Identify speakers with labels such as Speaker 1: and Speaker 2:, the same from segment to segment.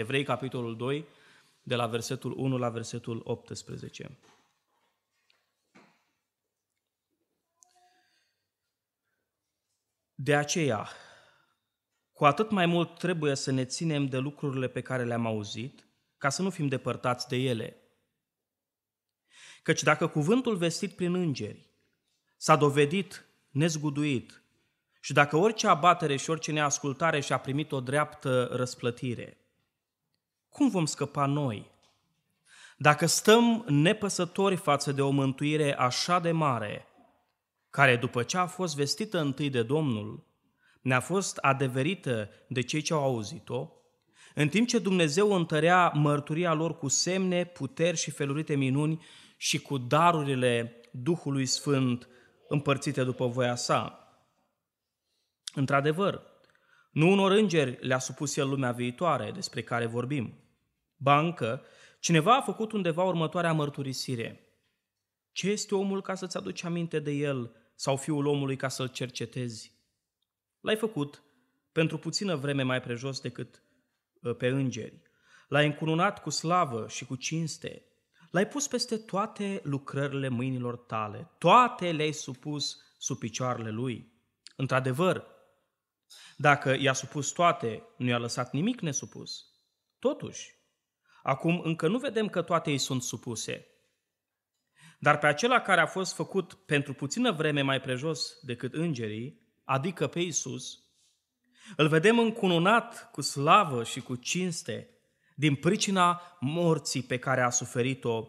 Speaker 1: Evrei, capitolul 2, de la versetul 1 la versetul 18. De aceea, cu atât mai mult trebuie să ne ținem de lucrurile pe care le-am auzit, ca să nu fim depărtați de ele. Căci dacă cuvântul vestit prin îngeri s-a dovedit nezguduit și dacă orice abatere și orice neascultare și-a primit o dreaptă răsplătire, cum vom scăpa noi? Dacă stăm nepăsători față de o mântuire așa de mare, care după ce a fost vestită întâi de Domnul, ne-a fost adeverită de cei ce au auzit-o, în timp ce Dumnezeu întărea mărturia lor cu semne, puteri și felurite minuni și cu darurile Duhului Sfânt împărțite după voia sa. Într-adevăr, nu unor îngeri le-a supus el lumea viitoare despre care vorbim, bancă, cineva a făcut undeva următoarea mărturisire. Ce este omul ca să-ți aduci aminte de el sau fiul omului ca să-l cercetezi? L-ai făcut pentru puțină vreme mai prejos decât ă, pe îngeri. L-ai încununat cu slavă și cu cinste. L-ai pus peste toate lucrările mâinilor tale. Toate le-ai supus sub picioarele lui. Într-adevăr, dacă i-a supus toate, nu i-a lăsat nimic nesupus. Totuși, Acum încă nu vedem că toate îi sunt supuse. Dar pe acela care a fost făcut pentru puțină vreme mai prejos decât îngerii, adică pe Isus, îl vedem încununat cu slavă și cu cinste din pricina morții pe care a suferit-o,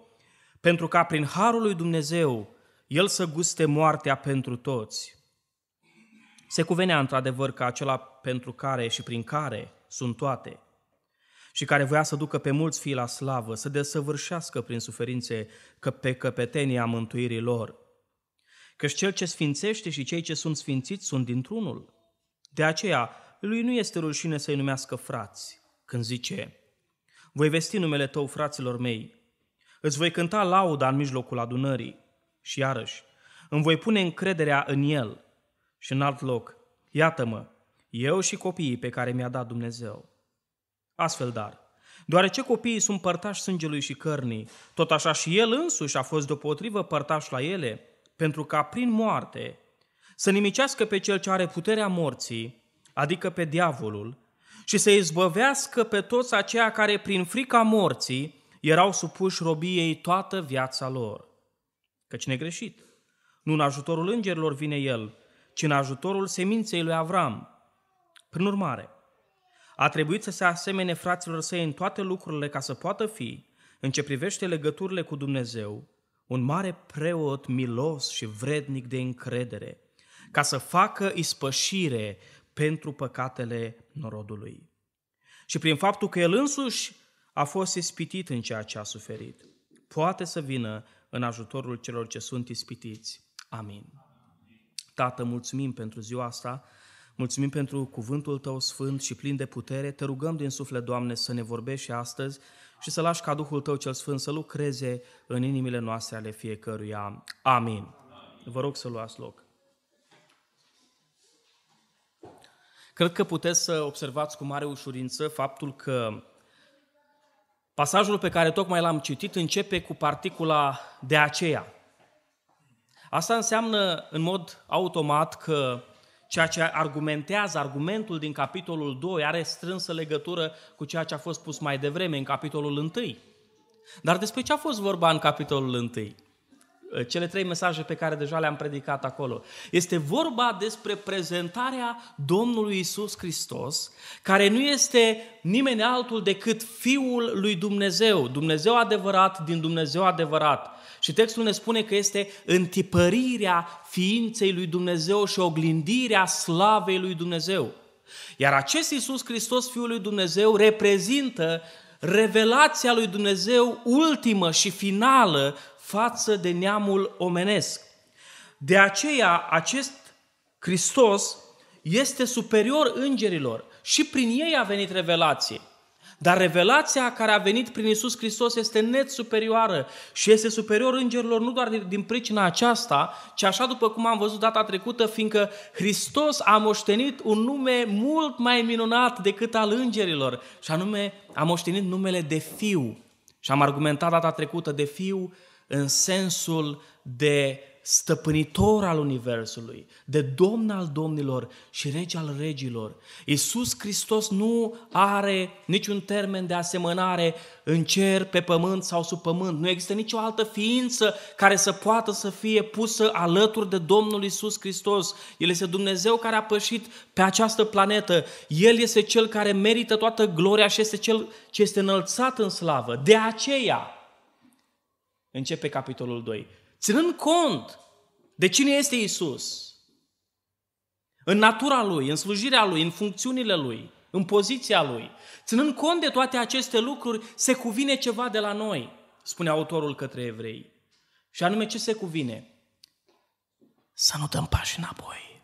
Speaker 1: pentru ca prin harul lui Dumnezeu el să guste moartea pentru toți. Se cuvenea într-adevăr că acela pentru care și prin care sunt toate – și care voia să ducă pe mulți fii la slavă, să desăvârșească prin suferințe că pe căpetenia mântuirii lor. Căci cel ce sfințește și cei ce sunt sfințiți sunt dintr-unul. De aceea, lui nu este rușine să-i numească frați, când zice, Voi vesti numele tău, fraților mei, îți voi cânta lauda în mijlocul adunării. Și iarăși, îmi voi pune încrederea în el. Și în alt loc, iată-mă, eu și copiii pe care mi-a dat Dumnezeu. Astfel, dar, deoarece copiii sunt părtași sângelui și cărnii, tot așa și el însuși a fost deopotrivă părtaș la ele, pentru ca prin moarte să nimicească pe cel ce are puterea morții, adică pe diavolul, și să izbăvească pe toți aceia care prin frica morții erau supuși robiei toată viața lor. Căci negreșit, nu în ajutorul îngerilor vine el, ci în ajutorul seminței lui Avram. Prin urmare, a trebuit să se asemene fraților săi în toate lucrurile ca să poată fi, în ce privește legăturile cu Dumnezeu, un mare preot milos și vrednic de încredere, ca să facă ispășire pentru păcatele norodului. Și prin faptul că el însuși a fost ispitit în ceea ce a suferit, poate să vină în ajutorul celor ce sunt ispitiți. Amin. Tată, mulțumim pentru ziua asta, Mulțumim pentru cuvântul Tău sfânt și plin de putere. Te rugăm din suflet, Doamne, să ne vorbești și astăzi și să lași ca Duhul Tău cel sfânt să lucreze în inimile noastre ale fiecăruia. Amin. Vă rog să luați loc. Cred că puteți să observați cu mare ușurință faptul că pasajul pe care tocmai l-am citit începe cu particula de aceea. Asta înseamnă în mod automat că Ceea ce argumentează, argumentul din capitolul 2 are strânsă legătură cu ceea ce a fost pus mai devreme în capitolul 1. Dar despre ce a fost vorba în capitolul 1? Ă, cele trei mesaje pe care deja le-am predicat acolo. Este vorba despre prezentarea Domnului Isus Hristos, care nu este nimeni altul decât Fiul lui Dumnezeu, Dumnezeu adevărat din Dumnezeu adevărat și textul ne spune că este întipărirea ființei lui Dumnezeu și oglindirea slavei lui Dumnezeu. Iar acest Iisus Hristos, Fiul lui Dumnezeu, reprezintă revelația lui Dumnezeu ultimă și finală față de neamul omenesc. De aceea, acest Hristos este superior îngerilor și prin ei a venit revelație. Dar revelația care a venit prin Isus Hristos este net superioară și este superior îngerilor nu doar din pricina aceasta, ci așa după cum am văzut data trecută, fiindcă Hristos a moștenit un nume mult mai minunat decât al îngerilor și anume a moștenit numele de fiu. Și am argumentat data trecută de fiu în sensul de stăpânitor al Universului, de domn al domnilor și rege al regilor. Iisus Hristos nu are niciun termen de asemănare în cer, pe pământ sau sub pământ. Nu există nicio altă ființă care să poată să fie pusă alături de Domnul Iisus Hristos. El este Dumnezeu care a pășit pe această planetă. El este Cel care merită toată gloria și este Cel ce este înălțat în slavă. De aceea, începe capitolul 2 ținând cont de cine este Isus, în natura Lui, în slujirea Lui, în funcțiunile Lui, în poziția Lui, ținând cont de toate aceste lucruri, se cuvine ceva de la noi, spune autorul către evrei. Și anume ce se cuvine? Să nu dăm pași înapoi.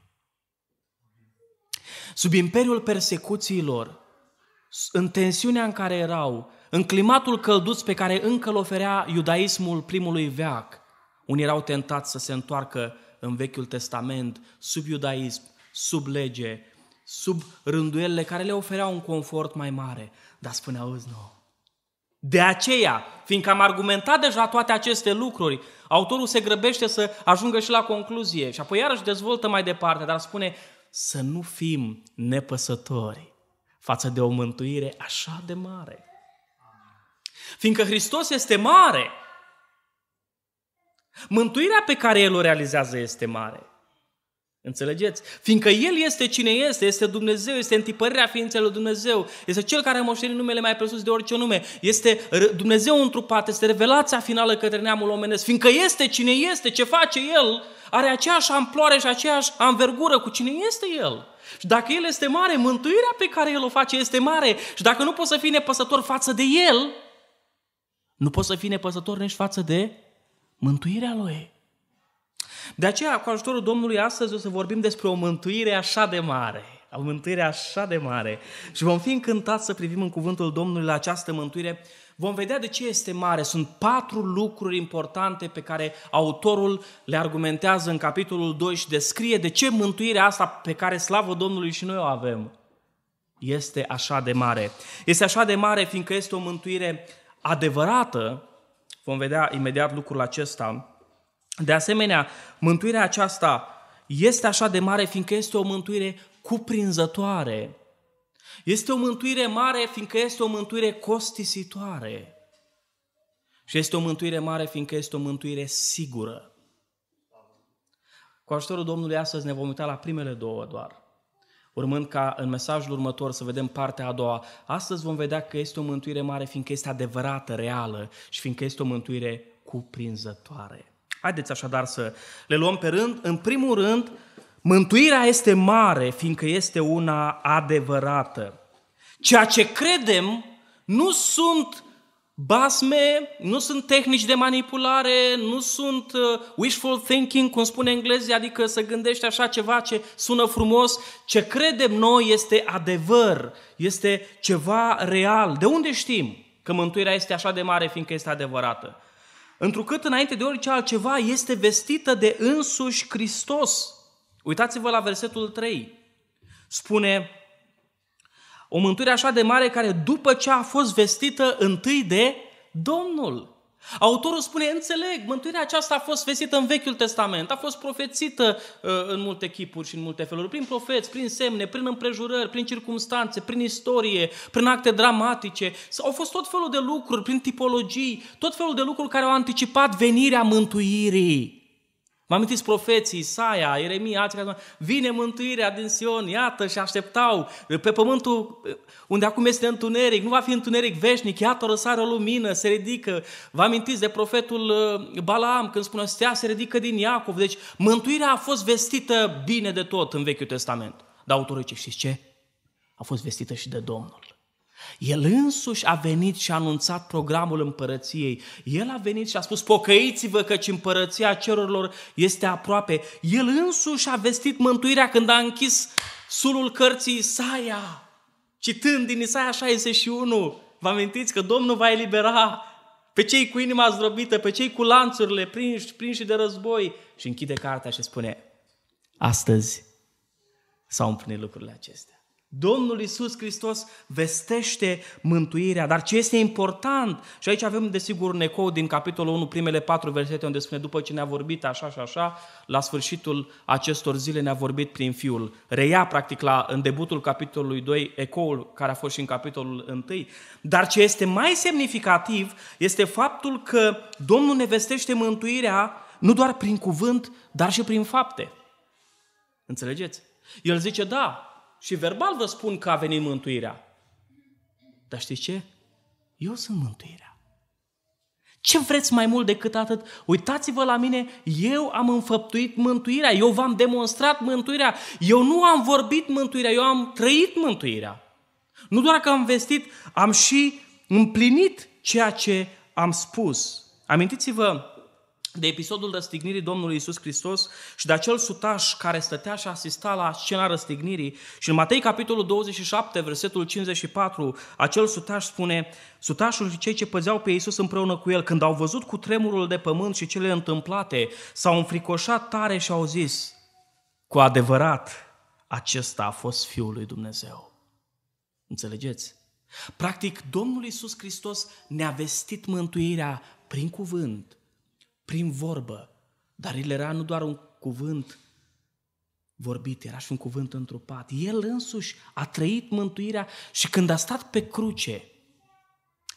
Speaker 1: Sub imperiul persecuțiilor, în tensiunea în care erau, în climatul călduț pe care încă îl oferea iudaismul primului veac, unii erau tentați să se întoarcă în Vechiul Testament, sub iudaism, sub lege, sub rânduielile care le ofereau un confort mai mare. Dar spunea, auzi, nu. De aceea, fiindcă am argumentat deja toate aceste lucruri, autorul se grăbește să ajungă și la concluzie și apoi iarăși dezvoltă mai departe, dar spune să nu fim nepăsători față de o mântuire așa de mare. Fiindcă Hristos este mare, Mântuirea pe care El o realizează este mare. Înțelegeți? Fiindcă El este cine este, este Dumnezeu, este întipărirea ființei lui Dumnezeu, este Cel care moșteni numele mai presus de orice nume, este Dumnezeu întrupat, este revelația finală către neamul omenesc, fiindcă este cine este, ce face El, are aceeași amploare și aceeași anvergură cu cine este El. Și dacă El este mare, mântuirea pe care El o face este mare. Și dacă nu poți să fii nepăsător față de El, nu poți să fii nepăsător nici față de Mântuirea lui. De aceea, cu ajutorul Domnului, astăzi o să vorbim despre o mântuire așa de mare. O mântuire așa de mare. Și vom fi încântați să privim în cuvântul Domnului la această mântuire. Vom vedea de ce este mare. Sunt patru lucruri importante pe care autorul le argumentează în capitolul 2 și descrie de ce mântuirea asta pe care slavă Domnului și noi o avem este așa de mare. Este așa de mare fiindcă este o mântuire adevărată, Vom vedea imediat lucrul acesta. De asemenea, mântuirea aceasta este așa de mare fiindcă este o mântuire cuprinzătoare. Este o mântuire mare fiindcă este o mântuire costisitoare. Și este o mântuire mare fiindcă este o mântuire sigură. Cu ajutorul Domnului astăzi ne vom uita la primele două doar urmând ca în mesajul următor să vedem partea a doua. Astăzi vom vedea că este o mântuire mare, fiindcă este adevărată, reală și fiindcă este o mântuire cuprinzătoare. Haideți așadar să le luăm pe rând. În primul rând, mântuirea este mare, fiindcă este una adevărată. Ceea ce credem nu sunt Basme nu sunt tehnici de manipulare, nu sunt uh, wishful thinking, cum spune englezii, adică să gândești așa ceva ce sună frumos. Ce credem noi este adevăr, este ceva real. De unde știm că mântuirea este așa de mare, fiindcă este adevărată? Întrucât înainte de orice altceva este vestită de însuși Hristos. Uitați-vă la versetul 3. Spune, o mântuire așa de mare care după ce a fost vestită întâi de Domnul. Autorul spune, înțeleg, mântuirea aceasta a fost vestită în Vechiul Testament, a fost profețită uh, în multe chipuri și în multe feluri, prin profeți, prin semne, prin împrejurări, prin circumstanțe, prin istorie, prin acte dramatice. Au fost tot felul de lucruri, prin tipologii, tot felul de lucruri care au anticipat venirea mântuirii. Mă amintiți profeții, Isaia, Ieremia, care vine mântuirea din Sion, iată, și așteptau pe pământul unde acum este întuneric, nu va fi întuneric veșnic, iată, răsare o lumină, se ridică. Vă amintiți de profetul uh, Balaam când spune, stea se ridică din Iacov. Deci mântuirea a fost vestită bine de tot în Vechiul Testament. Dar autorii ce știți ce? A fost vestită și de Domnul. El însuși a venit și a anunțat programul împărăției. El a venit și a spus, pocăiți-vă căci împărăția cerurilor este aproape. El însuși a vestit mântuirea când a închis sulul cărții Isaia, citând din Isaia 61. Vă amintiți că Domnul va elibera pe cei cu inima zdrobită, pe cei cu lanțurile prinși, prinși de război. Și închide cartea și spune, astăzi s-au împlinit lucrurile acestea. Domnul Isus Hristos vestește mântuirea, dar ce este important, și aici avem desigur un ecou din capitolul 1, primele patru versete, unde spune, după ce ne-a vorbit așa și așa, la sfârșitul acestor zile ne-a vorbit prin Fiul. Reia, practic, la, în debutul capitolului 2, ecoul care a fost și în capitolul 1. Dar ce este mai semnificativ este faptul că Domnul ne vestește mântuirea nu doar prin cuvânt, dar și prin fapte. Înțelegeți? El zice, da, și verbal vă spun că a venit mântuirea. Dar știți ce? Eu sunt mântuirea. Ce vreți mai mult decât atât? Uitați-vă la mine, eu am înfăptuit mântuirea, eu v-am demonstrat mântuirea, eu nu am vorbit mântuirea, eu am trăit mântuirea. Nu doar că am vestit, am și împlinit ceea ce am spus. Amintiți-vă de episodul răstignirii Domnului Isus Hristos și de acel sutaș care stătea și asista la scena răstignirii. Și în Matei, capitolul 27, versetul 54, acel sutaș spune, Sutașul și cei ce păzeau pe Isus împreună cu el, când au văzut cu tremurul de pământ și cele întâmplate, s-au înfricoșat tare și au zis, cu adevărat, acesta a fost Fiul lui Dumnezeu. Înțelegeți? Practic, Domnul Isus Hristos ne-a vestit mântuirea prin cuvânt, prin vorbă. Dar el era nu doar un cuvânt vorbit, era și un cuvânt întrupat. El însuși a trăit mântuirea și când a stat pe cruce,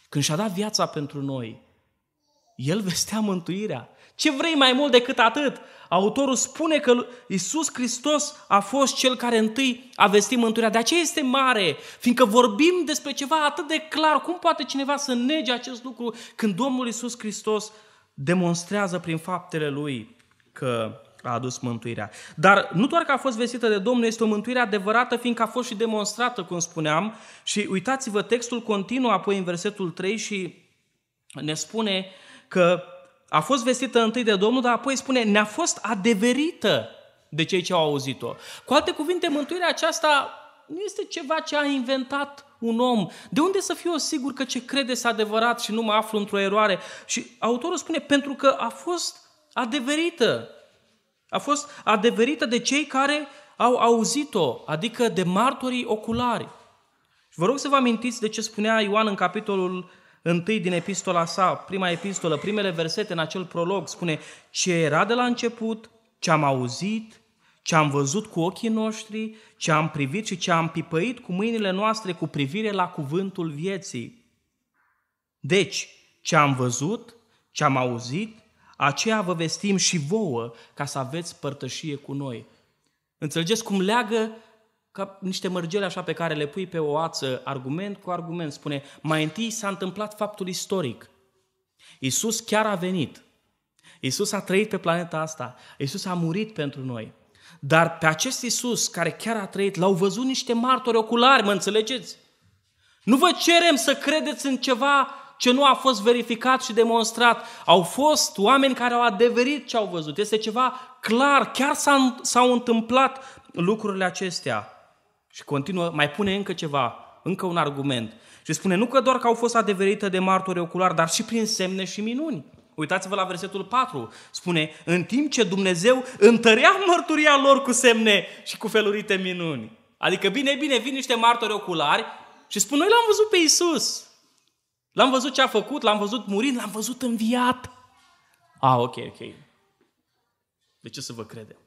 Speaker 1: când și-a dat viața pentru noi, el vestea mântuirea. Ce vrei mai mult decât atât? Autorul spune că Isus Hristos a fost cel care întâi a vestit mântuirea. De aceea este mare, fiindcă vorbim despre ceva atât de clar. Cum poate cineva să nege acest lucru când Domnul Isus Hristos demonstrează prin faptele lui că a adus mântuirea. Dar nu doar că a fost vestită de Domnul, este o mântuire adevărată, fiindcă a fost și demonstrată, cum spuneam. Și uitați-vă, textul continuă apoi în versetul 3 și ne spune că a fost vestită întâi de Domnul, dar apoi spune, ne-a fost adeverită de cei ce au auzit-o. Cu alte cuvinte, mântuirea aceasta nu este ceva ce a inventat un om. De unde să fiu sigur că ce crede s adevărat și nu mă aflu într-o eroare? Și autorul spune, pentru că a fost adeverită. A fost adeverită de cei care au auzit-o, adică de martorii oculari. Și vă rog să vă amintiți de ce spunea Ioan în capitolul 1 din epistola sa, prima epistolă, primele versete în acel prolog, spune ce era de la început, ce am auzit, ce am văzut cu ochii noștri, ce am privit și ce am pipăit cu mâinile noastre cu privire la cuvântul vieții. Deci, ce am văzut, ce am auzit, aceea vă vestim și vouă ca să aveți părtășie cu noi. Înțelegeți cum leagă ca niște mărgele așa pe care le pui pe o ață, argument cu argument, spune, mai întâi s-a întâmplat faptul istoric. Iisus chiar a venit. Iisus a trăit pe planeta asta. Iisus a murit pentru noi. Dar pe acest Iisus care chiar a trăit, l-au văzut niște martori oculari, mă înțelegeți? Nu vă cerem să credeți în ceva ce nu a fost verificat și demonstrat. Au fost oameni care au adeverit ce au văzut. Este ceva clar, chiar s-au, întâmplat lucrurile acestea. Și continuă, mai pune încă ceva, încă un argument. Și spune nu că doar că au fost adeverite de martori oculari, dar și prin semne și minuni. Uitați-vă la versetul 4. Spune, în timp ce Dumnezeu întărea mărturia lor cu semne și cu felurite minuni. Adică, bine, bine, vin niște martori oculari și spun, noi l-am văzut pe Isus. L-am văzut ce a făcut, l-am văzut murind, l-am văzut înviat. Ah, ok, ok. De ce să vă credem?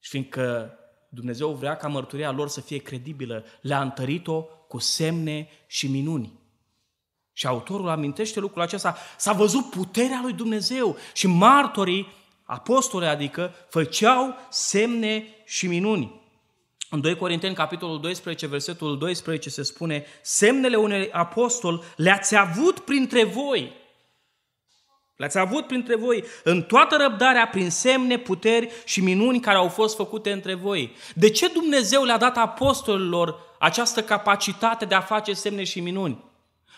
Speaker 1: Și fiindcă Dumnezeu vrea ca mărturia lor să fie credibilă, le-a întărit-o cu semne și minuni. Și autorul amintește lucrul acesta. S-a văzut puterea lui Dumnezeu și martorii, apostole adică, făceau semne și minuni. În 2 Corinteni, capitolul 12, versetul 12 se spune Semnele unui apostol le-ați avut printre voi. Le-ați avut printre voi în toată răbdarea, prin semne, puteri și minuni care au fost făcute între voi. De ce Dumnezeu le-a dat apostolilor această capacitate de a face semne și minuni?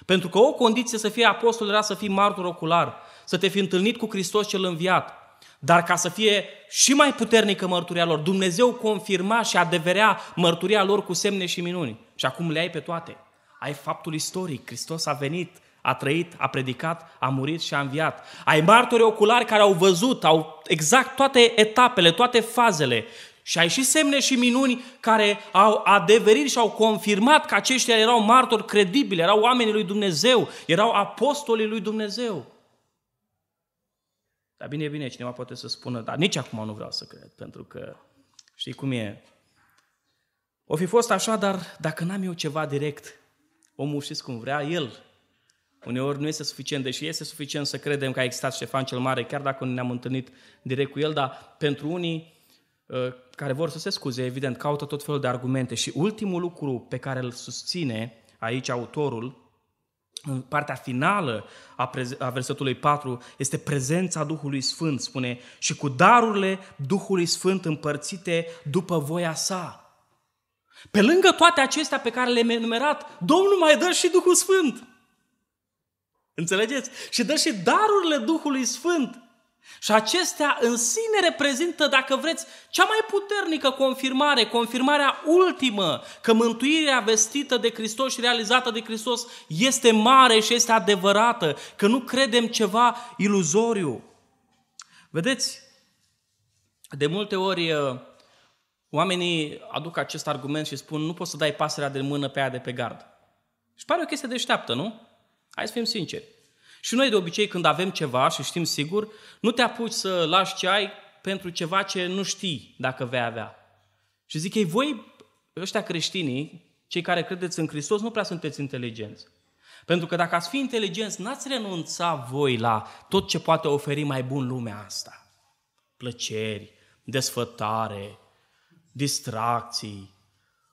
Speaker 1: Pentru că o condiție să fie apostol era să fii martor ocular, să te fi întâlnit cu Hristos cel înviat. Dar ca să fie și mai puternică mărturia lor, Dumnezeu confirma și adeverea mărturia lor cu semne și minuni. Și acum le ai pe toate. Ai faptul istoric, Hristos a venit, a trăit, a predicat, a murit și a înviat. Ai martori oculari care au văzut, au exact toate etapele, toate fazele și ai și semne și minuni care au adeverit și au confirmat că aceștia erau martori credibili, erau oamenii lui Dumnezeu, erau apostolii lui Dumnezeu. Dar bine, bine, cineva poate să spună, dar nici acum nu vreau să cred, pentru că știi cum e. O fi fost așa, dar dacă n-am eu ceva direct, omul știți cum vrea, el Uneori nu este suficient, deși este suficient să credem că a existat Ștefan cel Mare, chiar dacă nu ne-am întâlnit direct cu el, dar pentru unii Uh, care vor să se scuze, evident, caută tot felul de argumente și ultimul lucru pe care îl susține aici autorul, în partea finală a, prez- a versetului 4, este prezența Duhului Sfânt, spune, și cu darurile Duhului Sfânt împărțite după voia sa. Pe lângă toate acestea pe care le-am enumerat, Domnul mai dă și Duhul Sfânt. Înțelegeți? Și dă și darurile Duhului Sfânt și acestea în sine reprezintă, dacă vreți, cea mai puternică confirmare, confirmarea ultimă că mântuirea vestită de Hristos și realizată de Hristos este mare și este adevărată, că nu credem ceva iluzoriu. Vedeți, de multe ori uh, oamenii aduc acest argument și spun nu poți să dai pasărea de mână pe aia de pe gard. Și pare o chestie deșteaptă, nu? Hai să fim sinceri. Și noi de obicei când avem ceva și știm sigur, nu te apuci să lași ce ai pentru ceva ce nu știi dacă vei avea. Și zic ei, voi ăștia creștinii, cei care credeți în Hristos, nu prea sunteți inteligenți. Pentru că dacă ați fi inteligenți, n-ați renunța voi la tot ce poate oferi mai bun lumea asta. Plăceri, desfătare, distracții,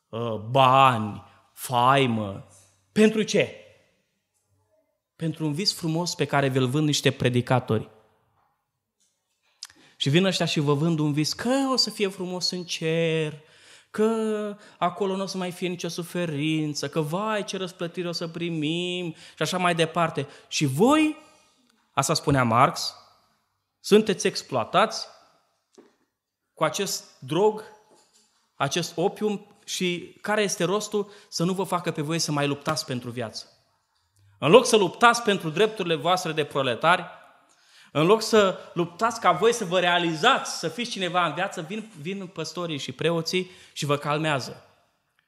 Speaker 1: uh, bani, faimă. Pentru ce? pentru un vis frumos pe care vi-l vând niște predicatori. Și vin ăștia și vă vând un vis că o să fie frumos în cer, că acolo nu o să mai fie nicio suferință, că vai ce răsplătire o să primim și așa mai departe. Și voi, asta spunea Marx, sunteți exploatați cu acest drog, acest opium și care este rostul să nu vă facă pe voi să mai luptați pentru viață. În loc să luptați pentru drepturile voastre de proletari, în loc să luptați ca voi să vă realizați, să fiți cineva în viață, vin, vin păstorii și preoții și vă calmează.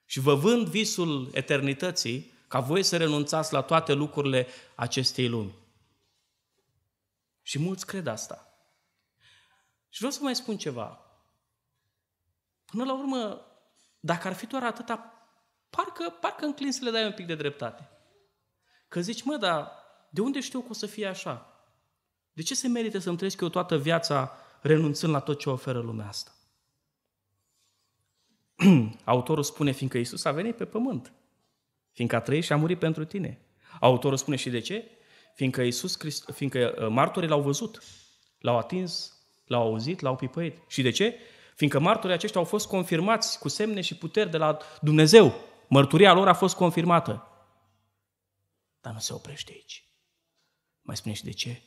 Speaker 1: Și vă vând visul eternității ca voi să renunțați la toate lucrurile acestei lumi. Și mulți cred asta. Și vreau să mai spun ceva. Până la urmă, dacă ar fi doar atâta, parcă, parcă înclin să le dai un pic de dreptate. Că zici, mă, dar de unde știu că o să fie așa? De ce se merită să-mi trăiesc eu toată viața renunțând la tot ce oferă lumea asta? Autorul spune, fiindcă Isus a venit pe pământ, fiindcă a trăit și a murit pentru tine. Autorul spune și de ce? Fiindcă, Isus, Christ... fiindcă uh, martorii l-au văzut, l-au atins, l-au auzit, l-au pipăit. Și de ce? Fiindcă martorii aceștia au fost confirmați cu semne și puteri de la Dumnezeu. Mărturia lor a fost confirmată. Dar nu se oprește aici. Mai spune și de ce?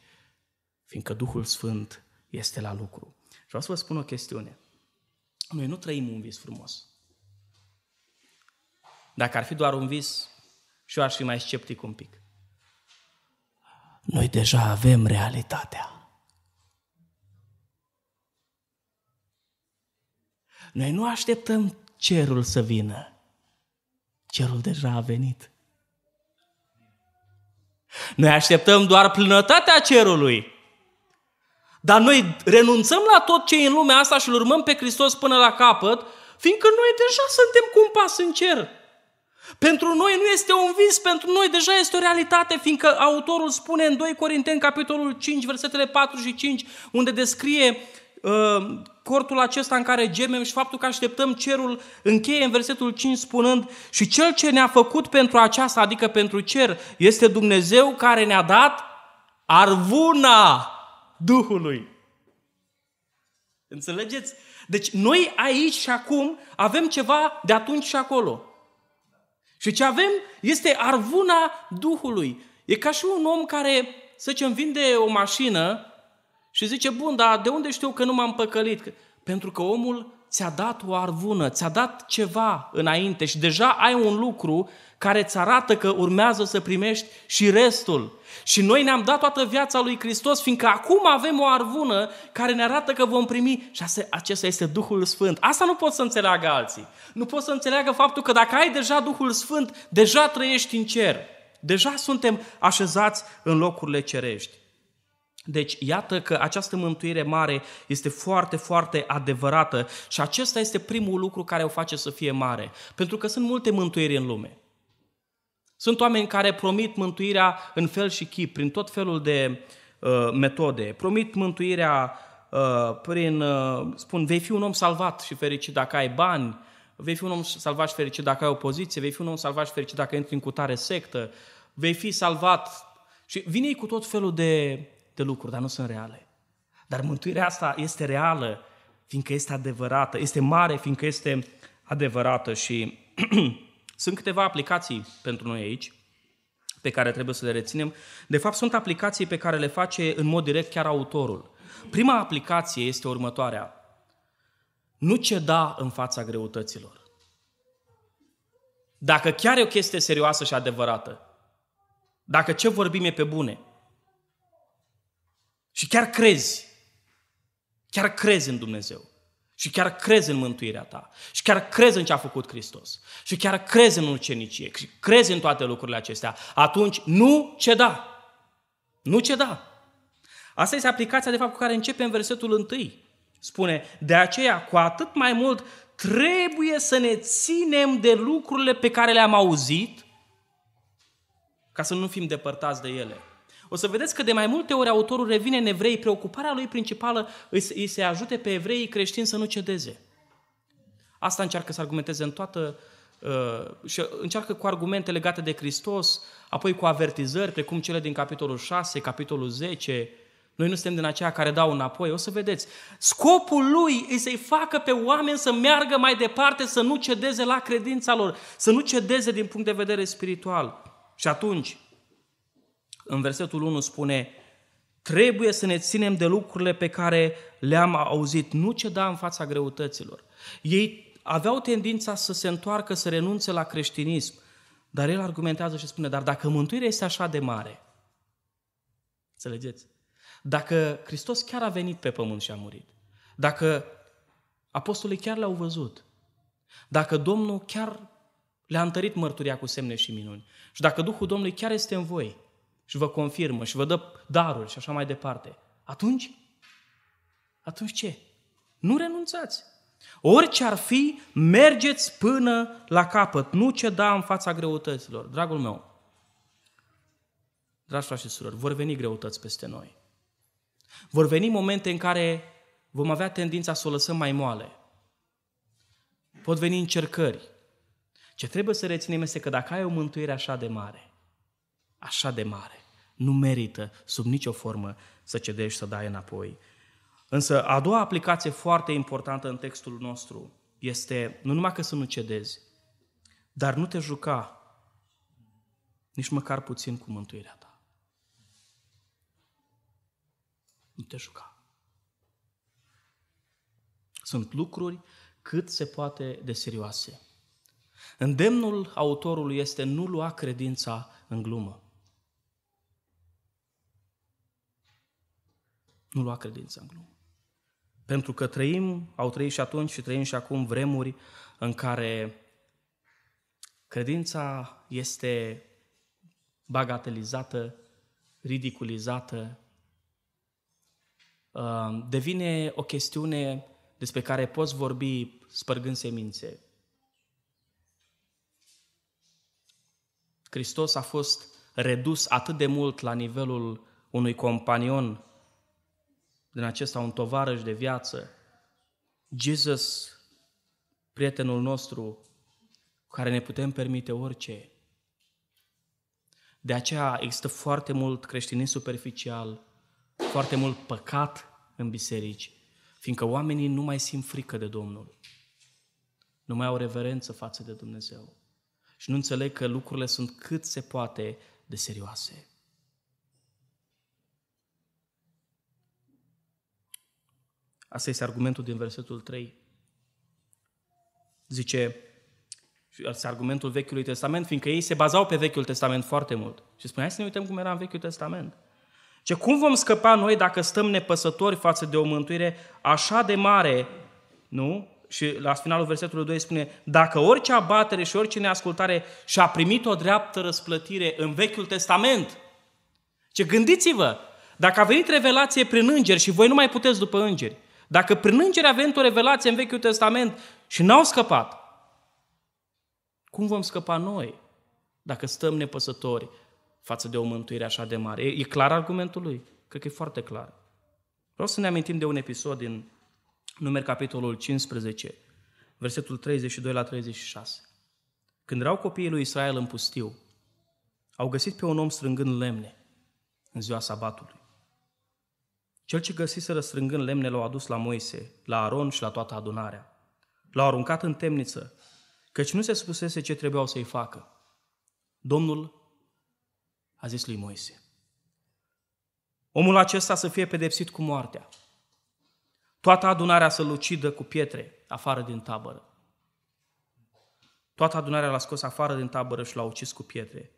Speaker 1: Fiindcă Duhul Sfânt este la lucru. Și vreau să vă spun o chestiune. Noi nu trăim un vis frumos. Dacă ar fi doar un vis, și eu aș fi mai sceptic un pic. Noi deja avem realitatea. Noi nu așteptăm cerul să vină. Cerul deja a venit. Noi așteptăm doar plinătatea cerului. Dar noi renunțăm la tot ce e în lumea asta și îl urmăm pe Hristos până la capăt, fiindcă noi deja suntem cu un pas în cer. Pentru noi nu este un vis, pentru noi deja este o realitate, fiindcă autorul spune în 2 Corinteni, capitolul 5, versetele 4 și 5, unde descrie uh, cortul acesta în care gemem și faptul că așteptăm cerul încheie în versetul 5 spunând și cel ce ne-a făcut pentru aceasta, adică pentru cer, este Dumnezeu care ne-a dat arvuna Duhului. Înțelegeți? Deci noi aici și acum avem ceva de atunci și acolo. Și ce avem este arvuna Duhului. E ca și un om care, să zicem, vinde o mașină și zice, bun, dar de unde știu că nu m-am păcălit? Pentru că omul ți-a dat o arvună, ți-a dat ceva înainte și deja ai un lucru care îți arată că urmează să primești și restul. Și noi ne-am dat toată viața lui Hristos, fiindcă acum avem o arvună care ne arată că vom primi și acesta este Duhul Sfânt. Asta nu pot să înțeleagă alții. Nu pot să înțeleagă faptul că dacă ai deja Duhul Sfânt, deja trăiești în cer. Deja suntem așezați în locurile cerești. Deci, iată că această mântuire mare este foarte, foarte adevărată și acesta este primul lucru care o face să fie mare. Pentru că sunt multe mântuiri în lume. Sunt oameni care promit mântuirea în fel și chip, prin tot felul de uh, metode. Promit mântuirea uh, prin, uh, spun, vei fi un om salvat și fericit dacă ai bani, vei fi un om salvat și fericit dacă ai o poziție, vei fi un om salvat și fericit dacă intri în cutare sectă, vei fi salvat. Și vine cu tot felul de de lucruri, dar nu sunt reale. Dar mântuirea asta este reală, fiindcă este adevărată, este mare, fiindcă este adevărată și sunt câteva aplicații pentru noi aici pe care trebuie să le reținem. De fapt, sunt aplicații pe care le face în mod direct chiar autorul. Prima aplicație este următoarea. Nu ceda în fața greutăților. Dacă chiar e o chestie serioasă și adevărată, dacă ce vorbim e pe bune, și chiar crezi. Chiar crezi în Dumnezeu. Și chiar crezi în mântuirea ta. Și chiar crezi în ce a făcut Hristos. Și chiar crezi în ucenicie. Și crezi în toate lucrurile acestea. Atunci nu ceda. Nu ceda. Asta este aplicația, de fapt, cu care începem versetul 1. Spune, de aceea, cu atât mai mult, trebuie să ne ținem de lucrurile pe care le-am auzit, ca să nu fim depărtați de ele. O să vedeți că de mai multe ori autorul revine în evrei, preocuparea lui principală îi se ajute pe evreii creștini să nu cedeze. Asta încearcă să argumenteze în toată uh, și încearcă cu argumente legate de Hristos, apoi cu avertizări, precum cele din capitolul 6, capitolul 10. Noi nu suntem din aceia care dau înapoi, o să vedeți. Scopul lui e să-i facă pe oameni să meargă mai departe, să nu cedeze la credința lor, să nu cedeze din punct de vedere spiritual. Și atunci, în versetul 1 spune, trebuie să ne ținem de lucrurile pe care le-am auzit, nu ceda în fața greutăților. Ei aveau tendința să se întoarcă, să renunțe la creștinism, dar el argumentează și spune, dar dacă mântuirea este așa de mare, înțelegeți? Dacă Hristos chiar a venit pe pământ și a murit, dacă apostolii chiar l-au văzut, dacă Domnul chiar le-a întărit mărturia cu semne și minuni și dacă Duhul Domnului chiar este în voi, și vă confirmă și vă dă darul și așa mai departe, atunci, atunci ce? Nu renunțați. Orice ar fi, mergeți până la capăt. Nu ceda în fața greutăților. Dragul meu, dragi frați și surori, vor veni greutăți peste noi. Vor veni momente în care vom avea tendința să o lăsăm mai moale. Pot veni încercări. Ce trebuie să reținem este că dacă ai o mântuire așa de mare, așa de mare. Nu merită sub nicio formă să cedești, să dai înapoi. Însă a doua aplicație foarte importantă în textul nostru este nu numai că să nu cedezi, dar nu te juca nici măcar puțin cu mântuirea ta. Nu te juca. Sunt lucruri cât se poate de serioase. Îndemnul autorului este nu lua credința în glumă. Nu lua credința în glumă. Pentru că trăim, au trăit și atunci și trăim și acum vremuri în care credința este bagatelizată, ridiculizată, uh, devine o chestiune despre care poți vorbi spărgând semințe. Hristos a fost redus atât de mult la nivelul unui companion din acesta un tovarăș de viață. Jesus, prietenul nostru, cu care ne putem permite orice. De aceea există foarte mult creștinism superficial, foarte mult păcat în biserici, fiindcă oamenii nu mai simt frică de Domnul. Nu mai au reverență față de Dumnezeu. Și nu înțeleg că lucrurile sunt cât se poate de serioase. Asta este argumentul din versetul 3. Zice, este argumentul Vechiului Testament, fiindcă ei se bazau pe Vechiul Testament foarte mult. Și spunea, să ne uităm cum era în Vechiul Testament. Ce cum vom scăpa noi dacă stăm nepăsători față de o mântuire așa de mare, nu? Și la finalul versetului 2 spune, dacă orice abatere și orice neascultare și-a primit o dreaptă răsplătire în Vechiul Testament, ce gândiți-vă, dacă a venit revelație prin îngeri și voi nu mai puteți după îngeri, dacă prin îngeri avem o revelație în Vechiul Testament și n-au scăpat, cum vom scăpa noi dacă stăm nepăsători față de o mântuire așa de mare? E, e clar argumentul lui? Cred că e foarte clar. Vreau să ne amintim de un episod din numeri capitolul 15, versetul 32 la 36. Când erau copiii lui Israel în pustiu, au găsit pe un om strângând lemne în ziua sabatului. Cel ce găsise răstrângând lemne l-au adus la Moise, la Aron și la toată adunarea. L-au aruncat în temniță, căci nu se spusese ce trebuiau să-i facă. Domnul a zis lui Moise, omul acesta să fie pedepsit cu moartea, toată adunarea să-l ucidă cu pietre afară din tabără. Toată adunarea l-a scos afară din tabără și l-a ucis cu pietre.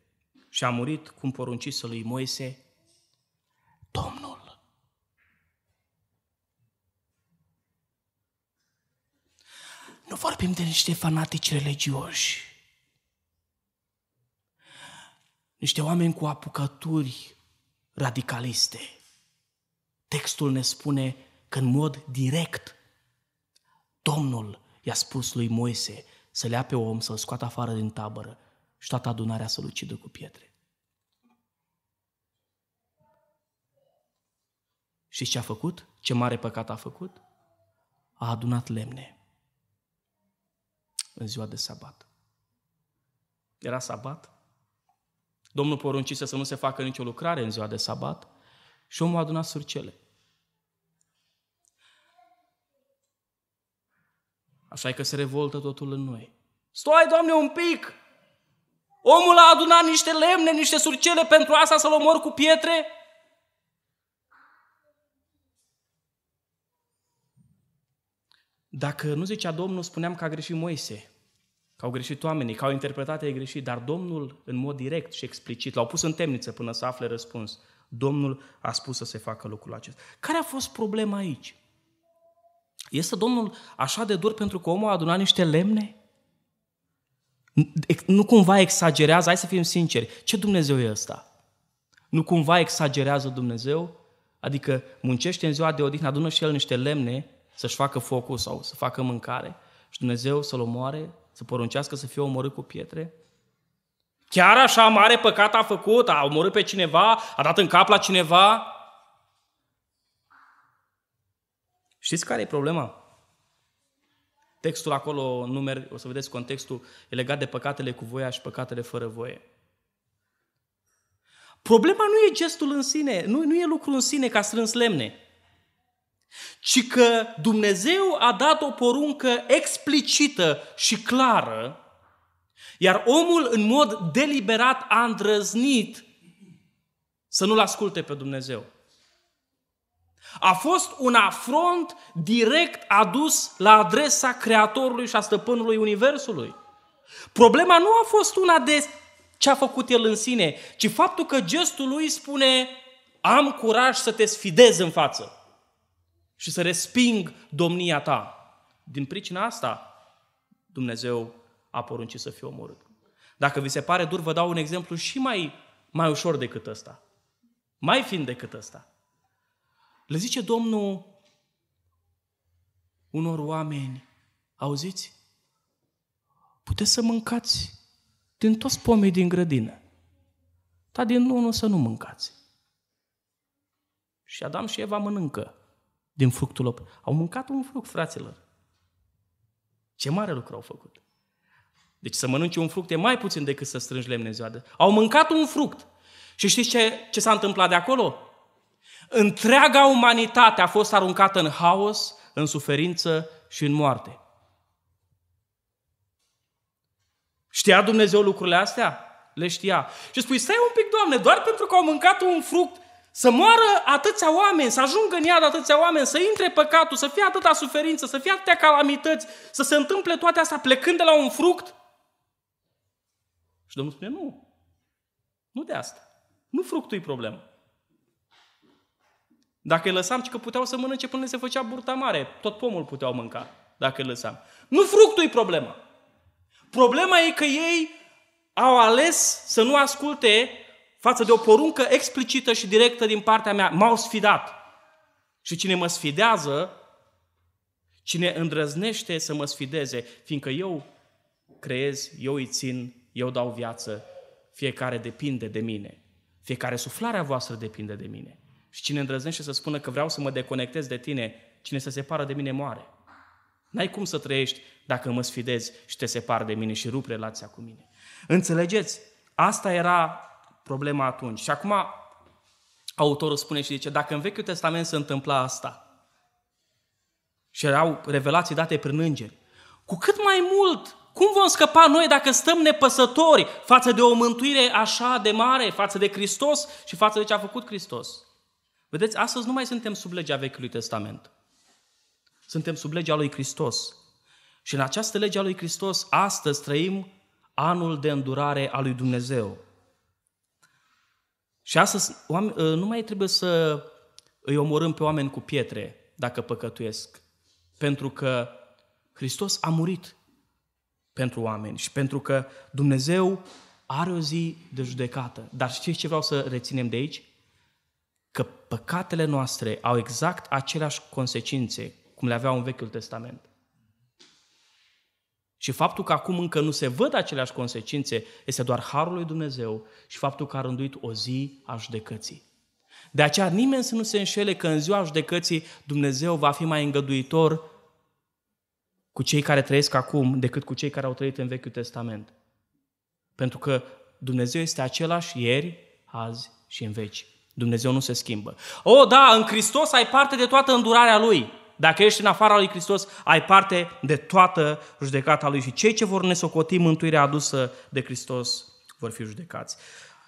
Speaker 1: Și a murit cum poruncise lui Moise, Domnul. Nu vorbim de niște fanatici religioși. Niște oameni cu apucături radicaliste. Textul ne spune că în mod direct Domnul i-a spus lui Moise să le ape om, să-l scoată afară din tabără și toată adunarea să-l ucidă cu pietre. Și ce a făcut? Ce mare păcat a făcut? A adunat lemne în ziua de sabat. Era sabat. Domnul poruncise să nu se facă nicio lucrare în ziua de sabat și omul aduna surcele. Așa e că se revoltă totul în noi. Stai, Doamne, un pic! Omul a adunat niște lemne, niște surcele, pentru asta să-l omor cu pietre? Dacă nu zicea Domnul, spuneam că a greșit Moise, că au greșit oamenii, că au interpretat ei greșit, dar Domnul, în mod direct și explicit, l-au pus în temniță până să afle răspuns. Domnul a spus să se facă lucrul acesta. Care a fost problema aici? Este Domnul așa de dur pentru că omul a adunat niște lemne? Nu cumva exagerează? Hai să fim sinceri. Ce Dumnezeu e ăsta? Nu cumva exagerează Dumnezeu? Adică muncește în ziua de odihnă, adună și el niște lemne să-și facă focul sau să facă mâncare și Dumnezeu să-l omoare, să poruncească să fie omorât cu pietre? Chiar așa mare păcat a făcut, a omorât pe cineva, a dat în cap la cineva? Știți care e problema? Textul acolo, numer, o să vedeți contextul, e legat de păcatele cu voia și păcatele fără voie. Problema nu e gestul în sine, nu, nu e lucru în sine ca strâns lemne ci că Dumnezeu a dat o poruncă explicită și clară, iar omul în mod deliberat a îndrăznit să nu-L asculte pe Dumnezeu. A fost un afront direct adus la adresa Creatorului și a Stăpânului Universului. Problema nu a fost una de ce a făcut el în sine, ci faptul că gestul lui spune am curaj să te sfidez în față și să resping domnia ta. Din pricina asta, Dumnezeu a poruncit să fie omorât. Dacă vi se pare dur, vă dau un exemplu și mai, mai ușor decât ăsta. Mai fin decât ăsta. Le zice Domnul unor oameni, auziți? Puteți să mâncați din toți pomii din grădină, dar din unul să nu mâncați. Și Adam și Eva mănâncă din fructul Au mâncat un fruct, fraților. Ce mare lucru au făcut. Deci să mănânci un fruct e mai puțin decât să strângi lemne zoadă. Au mâncat un fruct. Și știți ce, ce s-a întâmplat de acolo? Întreaga umanitate a fost aruncată în haos, în suferință și în moarte. Știa Dumnezeu lucrurile astea? Le știa. Și spui, stai un pic, Doamne, doar pentru că au mâncat un fruct să moară atâția oameni, să ajungă în iad atâția oameni, să intre păcatul, să fie atâta suferință, să fie atâtea calamități, să se întâmple toate astea plecând de la un fruct? Și Domnul spune, nu. Nu de asta. Nu fructul e problema. Dacă îi lăsam, că puteau să mănânce până se făcea burta mare. Tot pomul puteau mânca, dacă îi lăsam. Nu fructul e problema. Problema e că ei au ales să nu asculte față de o poruncă explicită și directă din partea mea, m-au sfidat. Și cine mă sfidează, cine îndrăznește să mă sfideze, fiindcă eu creez, eu îi țin, eu dau viață, fiecare depinde de mine. Fiecare suflarea voastră depinde de mine. Și cine îndrăznește să spună că vreau să mă deconectez de tine, cine se separă de mine moare. N-ai cum să trăiești dacă mă sfidezi și te separi de mine și rup relația cu mine. Înțelegeți? Asta era problema atunci. Și acum autorul spune și zice, dacă în Vechiul Testament se întâmpla asta, și erau revelații date prin îngeri, cu cât mai mult, cum vom scăpa noi dacă stăm nepăsători față de o mântuire așa de mare, față de Hristos și față de ce a făcut Hristos? Vedeți, astăzi nu mai suntem sub legea Vechiului Testament. Suntem sub legea lui Hristos. Și în această lege a lui Hristos, astăzi trăim anul de îndurare a lui Dumnezeu. Și astăzi oameni, ă, nu mai trebuie să îi omorâm pe oameni cu pietre dacă păcătuiesc. Pentru că Hristos a murit pentru oameni și pentru că Dumnezeu are o zi de judecată. Dar știți ce vreau să reținem de aici? Că păcatele noastre au exact aceleași consecințe cum le aveau în Vechiul Testament. Și faptul că acum încă nu se văd aceleași consecințe este doar harul lui Dumnezeu și faptul că a rânduit o zi a judecății. De aceea nimeni să nu se înșele că în ziua judecății Dumnezeu va fi mai îngăduitor cu cei care trăiesc acum decât cu cei care au trăit în Vechiul Testament. Pentru că Dumnezeu este același ieri, azi și în veci. Dumnezeu nu se schimbă. O, oh, da, în Hristos ai parte de toată îndurarea Lui. Dacă ești în afara lui Hristos, ai parte de toată judecata lui și cei ce vor nesocoti mântuirea adusă de Hristos vor fi judecați.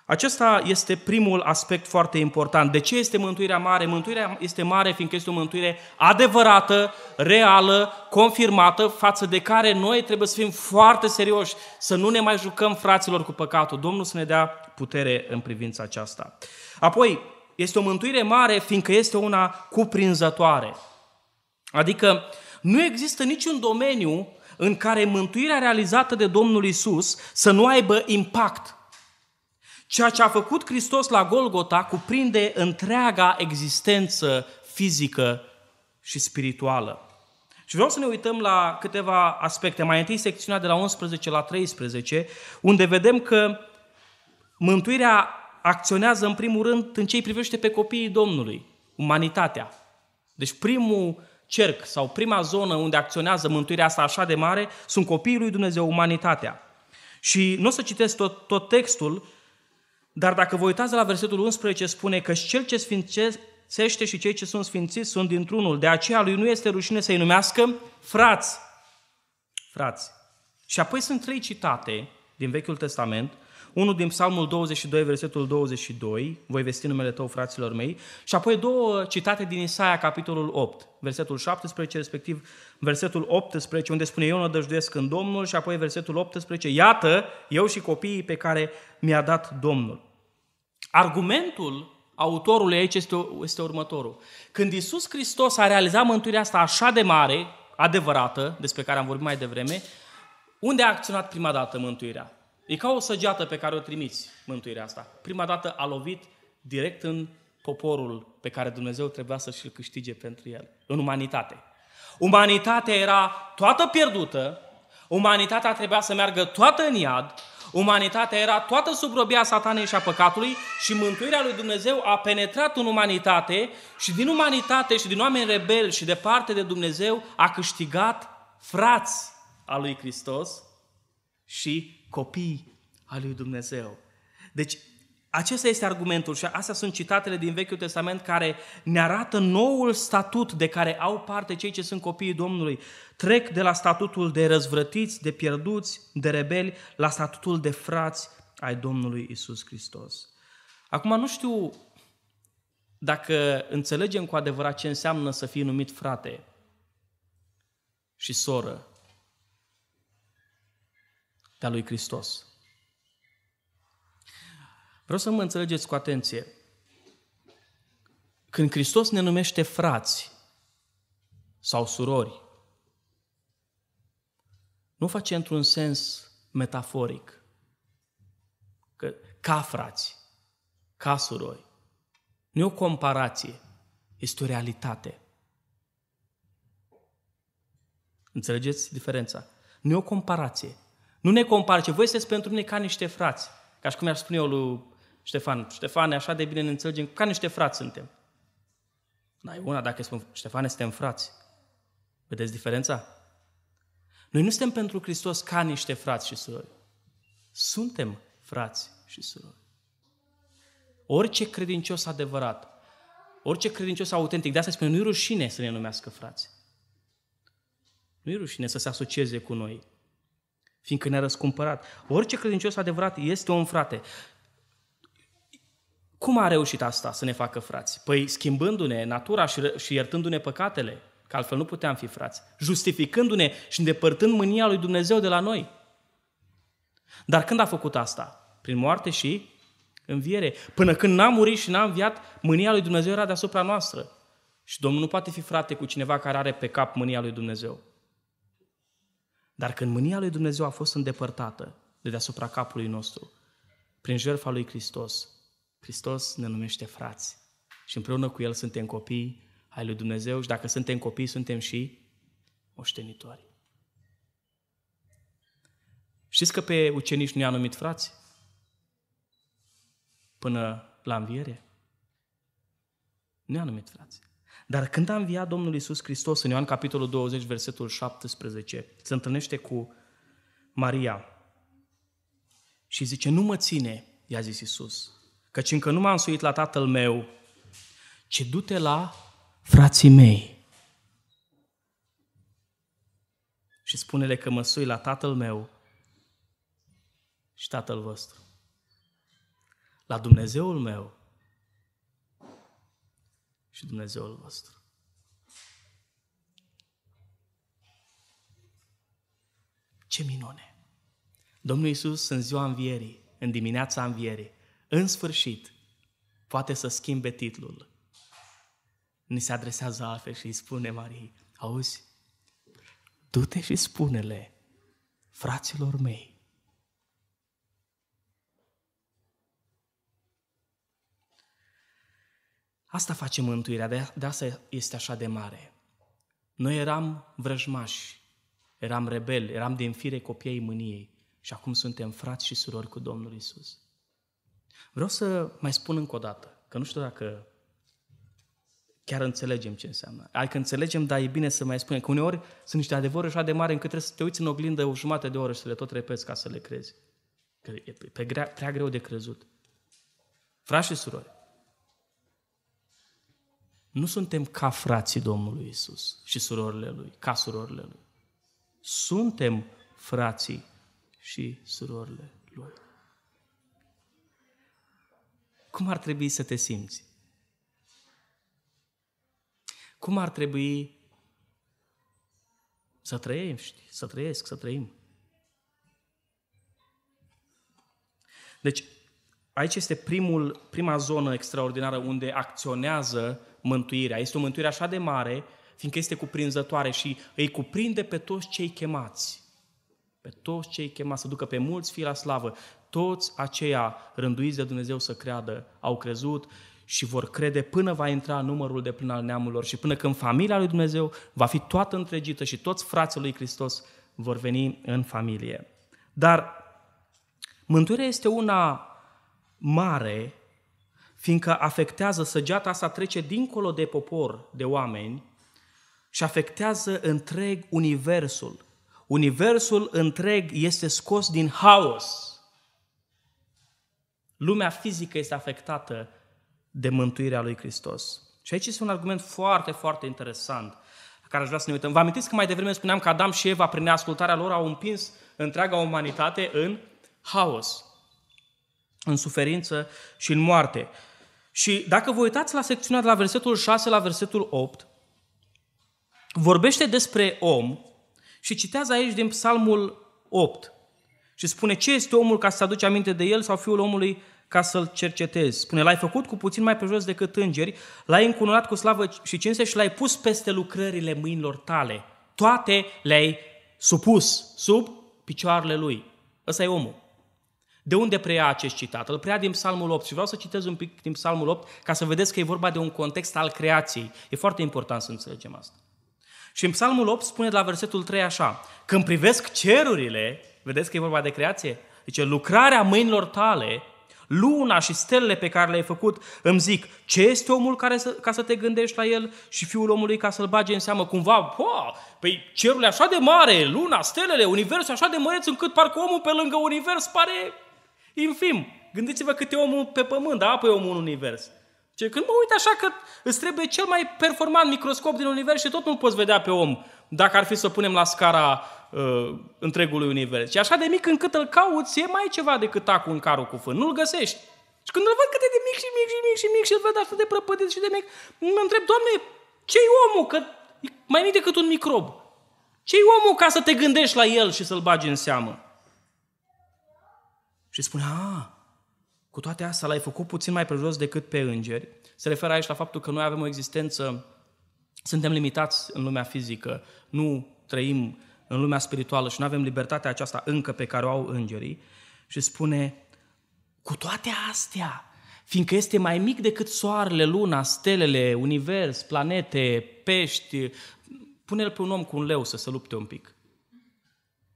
Speaker 1: Acesta este primul aspect foarte important. De ce este mântuirea mare? Mântuirea este mare fiindcă este o mântuire adevărată, reală, confirmată, față de care noi trebuie să fim foarte serioși, să nu ne mai jucăm fraților cu păcatul. Domnul să ne dea putere în privința aceasta. Apoi, este o mântuire mare fiindcă este una cuprinzătoare. Adică nu există niciun domeniu în care mântuirea realizată de Domnul Isus să nu aibă impact. Ceea ce a făcut Hristos la Golgota cuprinde întreaga existență fizică și spirituală. Și vreau să ne uităm la câteva aspecte. Mai întâi secțiunea de la 11 la 13, unde vedem că mântuirea acționează în primul rând în ce îi privește pe copiii Domnului, umanitatea. Deci primul cerc sau prima zonă unde acționează mântuirea asta așa de mare sunt copiii lui Dumnezeu, umanitatea. Și nu o să citesc tot, tot textul, dar dacă vă uitați la versetul 11, spune că cel ce sfințește și cei ce sunt sfințiți sunt dintr-unul. De aceea lui nu este rușine să-i numească frați. Frați. Și apoi sunt trei citate din Vechiul Testament unul din Psalmul 22, versetul 22, voi vesti numele tău, fraților mei, și apoi două citate din Isaia, capitolul 8, versetul 17, respectiv versetul 18, unde spune eu nădăjduiesc în Domnul și apoi versetul 18, iată eu și copiii pe care mi-a dat Domnul. Argumentul autorului aici este, este următorul. Când Isus Hristos a realizat mântuirea asta așa de mare, adevărată, despre care am vorbit mai devreme, unde a acționat prima dată mântuirea? E ca o săgeată pe care o trimiți, mântuirea asta. Prima dată a lovit direct în poporul pe care Dumnezeu trebuia să și-l câștige pentru el, în umanitate. Umanitatea era toată pierdută, umanitatea trebuia să meargă toată în iad, umanitatea era toată sub robia satanei și a păcatului și mântuirea lui Dumnezeu a penetrat în umanitate și din umanitate și din oameni rebeli și departe de Dumnezeu a câștigat frați a lui Hristos și copii al lui Dumnezeu. Deci, acesta este argumentul și astea sunt citatele din Vechiul Testament care ne arată noul statut de care au parte cei ce sunt copiii Domnului. Trec de la statutul de răzvrătiți, de pierduți, de rebeli, la statutul de frați ai Domnului Isus Hristos. Acum nu știu dacă înțelegem cu adevărat ce înseamnă să fii numit frate și soră de-a lui Hristos. Vreau să mă înțelegeți cu atenție. Când Hristos ne numește frați sau surori, nu face într-un sens metaforic, că, ca frați, ca surori. Nu e o comparație, este o realitate. Înțelegeți diferența? Nu e o comparație, nu ne compar ce voi sunteți pentru mine ca niște frați. Ca și cum i-ar spune eu lui Ștefan. Ștefane, așa de bine ne înțelegem, ca niște frați suntem. N-ai da, una dacă spun, Ștefane, suntem frați. Vedeți diferența? Noi nu suntem pentru Hristos ca niște frați și surori. Suntem frați și surori. Orice credincios adevărat, orice credincios autentic, de asta spune, nu-i rușine să ne numească frați. Nu-i rușine să se asocieze cu noi fiindcă ne-a răscumpărat. Orice credincios adevărat este un frate. Cum a reușit asta să ne facă frați? Păi schimbându-ne natura și, iertându-ne păcatele, că altfel nu puteam fi frați, justificându-ne și îndepărtând mânia lui Dumnezeu de la noi. Dar când a făcut asta? Prin moarte și înviere. Până când n-a murit și n-a înviat, mânia lui Dumnezeu era deasupra noastră. Și Domnul nu poate fi frate cu cineva care are pe cap mânia lui Dumnezeu. Dar când mânia lui Dumnezeu a fost îndepărtată de deasupra capului nostru, prin jertfa lui Hristos, Hristos ne numește frați și împreună cu El suntem copii ai lui Dumnezeu și dacă suntem copii, suntem și moștenitori. Știți că pe ucenici nu i-a numit frați? Până la înviere? Nu i-a numit frați. Dar când a înviat Domnul Iisus Hristos în Ioan capitolul 20, versetul 17, se întâlnește cu Maria și zice, nu mă ține, i-a zis Iisus, căci încă nu m-am suit la tatăl meu, ci du-te la frații mei. Și spune-le că mă sui la tatăl meu și tatăl vostru, la Dumnezeul meu și Dumnezeul vostru. Ce minune! Domnul Iisus în ziua învierii, în dimineața învierii, în sfârșit, poate să schimbe titlul. Ni se adresează altfel și îi spune Marie, auzi, du-te și spune-le fraților mei Asta face mântuirea, de, asta este așa de mare. Noi eram vrăjmași, eram rebeli, eram din fire copiii mâniei și acum suntem frați și surori cu Domnul Isus. Vreau să mai spun încă o dată, că nu știu dacă chiar înțelegem ce înseamnă. Adică înțelegem, dar e bine să mai spunem, că uneori sunt niște adevăruri așa de mari încât trebuie să te uiți în oglindă o jumătate de oră și să le tot repezi ca să le crezi. Că e prea greu de crezut. Frați și surori, nu suntem ca frații Domnului Isus și surorile Lui, ca surorile Lui. Suntem frații și surorile Lui. Cum ar trebui să te simți? Cum ar trebui să trăiești, să trăiesc, să trăim? Deci, aici este primul, prima zonă extraordinară unde acționează mântuirea. Este o mântuire așa de mare, fiindcă este cuprinzătoare și îi cuprinde pe toți cei chemați. Pe toți cei chemați să ducă pe mulți fii la slavă. Toți aceia rânduiți de Dumnezeu să creadă, au crezut și vor crede până va intra numărul de plin al neamurilor și până când familia lui Dumnezeu va fi toată întregită și toți frații lui Hristos vor veni în familie. Dar mântuirea este una mare, fiindcă afectează, săgeata asta trece dincolo de popor, de oameni, și afectează întreg universul. Universul întreg este scos din haos. Lumea fizică este afectată de mântuirea lui Hristos. Și aici este un argument foarte, foarte interesant la care aș vrea să ne uităm. Vă amintiți că mai devreme spuneam că Adam și Eva, prin neascultarea lor, au împins întreaga umanitate în haos în suferință și în moarte. Și dacă vă uitați la secțiunea de la versetul 6 la versetul 8, vorbește despre om și citează aici din Psalmul 8 și spune ce este omul ca să-ți aduci aminte de el sau fiul omului ca să-l cercetezi. Spune, l-ai făcut cu puțin mai prejos decât îngeri, l-ai încununat cu slavă și cinste și l-ai pus peste lucrările mâinilor tale. Toate le-ai supus sub picioarele lui. Ăsta e omul. De unde preia acest citat? Îl preia din Psalmul 8 și vreau să citez un pic din Psalmul 8 ca să vedeți că e vorba de un context al creației. E foarte important să înțelegem asta. Și în Psalmul 8 spune de la versetul 3 așa, când privesc cerurile, vedeți că e vorba de creație? Zice, lucrarea mâinilor tale, luna și stelele pe care le-ai făcut, îmi zic, ce este omul care să, ca să te gândești la el și fiul omului ca să-l bage în seamă? Cumva, Poa, păi cerul e așa de mare, luna, stelele, universul e așa de măreț încât parcă omul pe lângă univers pare infim. Gândiți-vă e omul pe pământ, dar apoi e omul în univers. Ce când mă uit așa că îți trebuie cel mai performant microscop din univers și tot nu poți vedea pe om dacă ar fi să o punem la scara uh, întregului univers. Și așa de mic încât îl cauți, e mai ceva decât tacul în carul cu fân. Nu-l găsești. Și când îl văd cât e de mic și mic și mic și mic și îl văd așa de prăpădit și de mic, mă întreb, Doamne, ce-i omul? Că mai mic decât un microb. Ce-i omul ca să te gândești la el și să-l bagi în seamă? Și spune, a, cu toate astea l-ai făcut puțin mai prejos decât pe îngeri. Se referă aici la faptul că noi avem o existență, suntem limitați în lumea fizică, nu trăim în lumea spirituală și nu avem libertatea aceasta încă pe care o au îngerii. Și spune, cu toate astea, fiindcă este mai mic decât soarele, luna, stelele, univers, planete, pești, pune-l pe un om cu un leu să se lupte un pic.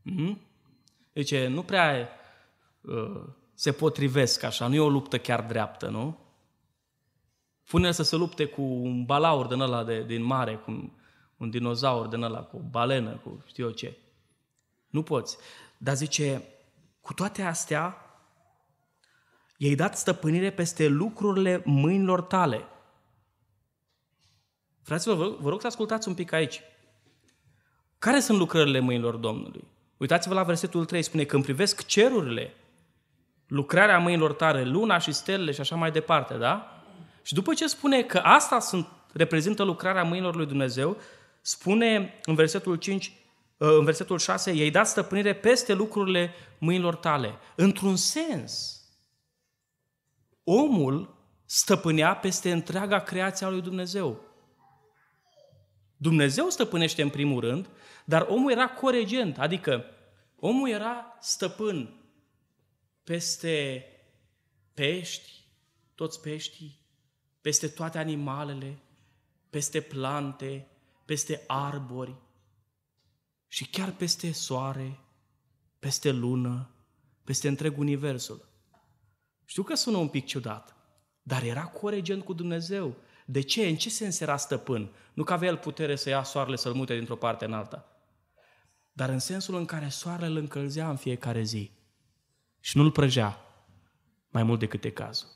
Speaker 1: Mm? Deci, nu prea se potrivesc așa, nu e o luptă chiar dreaptă, nu? Pune să se lupte cu un balaur din ăla de, din mare, cu un, un dinozaur din ăla, cu o balenă, cu știu eu ce. Nu poți. Dar zice, cu toate astea, i-ai dat stăpânire peste lucrurile mâinilor tale. Fraților, vă, vă rog să ascultați un pic aici. Care sunt lucrările mâinilor Domnului? Uitați-vă la versetul 3, spune, când privesc cerurile, lucrarea mâinilor tare, luna și stelele și așa mai departe, da? Și după ce spune că asta sunt, reprezintă lucrarea mâinilor lui Dumnezeu, spune în versetul 5, ă, în versetul 6, i-ai dat stăpânire peste lucrurile mâinilor tale. Într-un sens, omul stăpânea peste întreaga creație a lui Dumnezeu. Dumnezeu stăpânește în primul rând, dar omul era coregent, adică omul era stăpân peste pești, toți peștii, peste toate animalele, peste plante, peste arbori și chiar peste soare, peste lună, peste întreg universul. Știu că sună un pic ciudat, dar era coregent cu Dumnezeu. De ce? În ce sens era stăpân? Nu că avea el putere să ia soarele să-l mute dintr-o parte în alta. Dar în sensul în care soarele îl încălzea în fiecare zi și nu-l prăjea mai mult decât e cazul.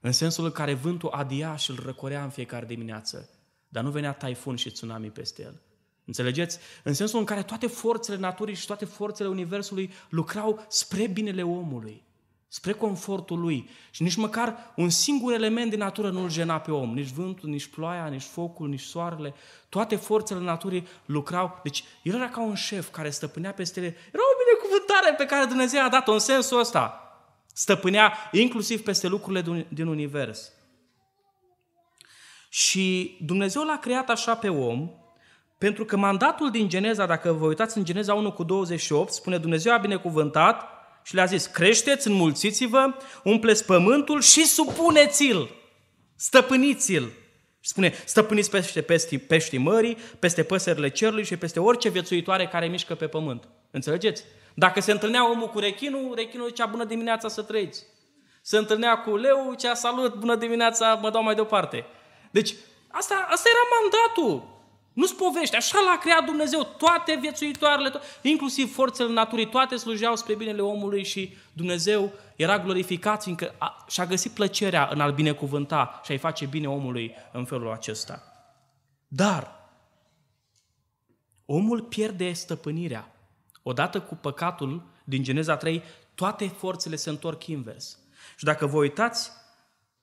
Speaker 1: În sensul în care vântul adia și îl răcorea în fiecare dimineață, dar nu venea taifun și tsunami peste el. Înțelegeți? În sensul în care toate forțele naturii și toate forțele Universului lucrau spre binele omului, spre confortul lui. Și nici măcar un singur element din natură nu îl jena pe om. Nici vântul, nici ploaia, nici focul, nici soarele. Toate forțele naturii lucrau. Deci el era ca un șef care stăpânea peste ele. Era răbdare pe care Dumnezeu a dat-o în sensul ăsta. Stăpânea inclusiv peste lucrurile din univers. Și Dumnezeu l-a creat așa pe om, pentru că mandatul din Geneza, dacă vă uitați în Geneza 1 cu 28, spune Dumnezeu a binecuvântat și le-a zis, creșteți, înmulțiți-vă, umpleți pământul și supuneți-l, stăpâniți-l. Și spune, stăpâniți peste peștii, peștii mării, peste păsările cerului și peste orice viețuitoare care mișcă pe pământ. Înțelegeți? Dacă se întâlnea omul cu rechinul, rechinul zicea bună dimineața să trăiți. Se întâlnea cu leu, zicea salut, bună dimineața, mă dau mai departe. Deci, asta, asta era mandatul. Nu-ți povești, așa l-a creat Dumnezeu, toate viețuitoarele, to- inclusiv forțele naturii, toate slujeau spre binele omului și Dumnezeu era glorificat, fiindcă a, și-a găsit plăcerea în a-l binecuvânta și a-i face bine omului în felul acesta. Dar omul pierde stăpânirea Odată cu păcatul din Geneza 3, toate forțele se întorc invers. Și dacă vă uitați,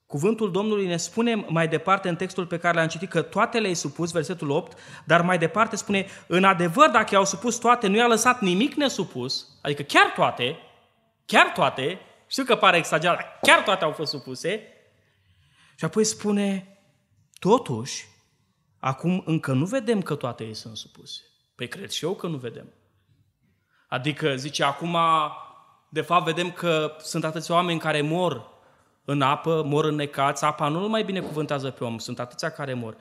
Speaker 1: cuvântul Domnului ne spune mai departe în textul pe care l-am citit că toate le-ai supus, versetul 8, dar mai departe spune, în adevăr, dacă i-au supus toate, nu i-a lăsat nimic nesupus, adică chiar toate, chiar toate, știu că pare exagerat, dar chiar toate au fost supuse, și apoi spune, totuși, acum încă nu vedem că toate ei sunt supuse. Păi cred și eu că nu vedem. Adică, zice, acum, de fapt, vedem că sunt atâți oameni care mor în apă, mor în necați, apa nu îl mai binecuvântează pe om, sunt atâția care mor.